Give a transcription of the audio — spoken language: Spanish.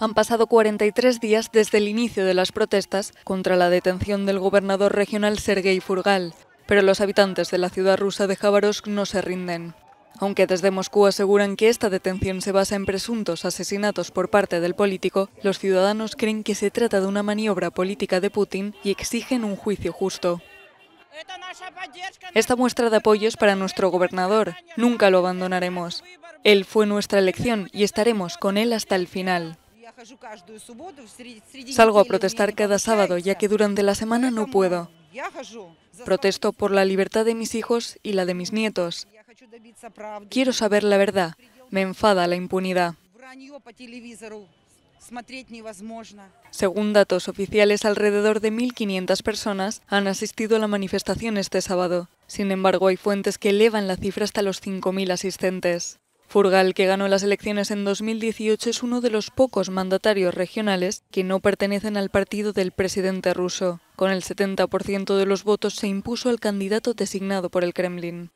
Han pasado 43 días desde el inicio de las protestas contra la detención del gobernador regional Sergei Furgal, pero los habitantes de la ciudad rusa de Khabarovsk no se rinden. Aunque desde Moscú aseguran que esta detención se basa en presuntos asesinatos por parte del político, los ciudadanos creen que se trata de una maniobra política de Putin y exigen un juicio justo. Esta muestra de apoyo es para nuestro gobernador. Nunca lo abandonaremos. Él fue nuestra elección y estaremos con él hasta el final. Salgo a protestar cada sábado, ya que durante la semana no puedo. Protesto por la libertad de mis hijos y la de mis nietos. Quiero saber la verdad. Me enfada la impunidad. Según datos oficiales, alrededor de 1.500 personas han asistido a la manifestación este sábado. Sin embargo, hay fuentes que elevan la cifra hasta los 5.000 asistentes. Furgal, que ganó las elecciones en 2018, es uno de los pocos mandatarios regionales que no pertenecen al partido del presidente ruso. Con el 70% de los votos se impuso al candidato designado por el Kremlin.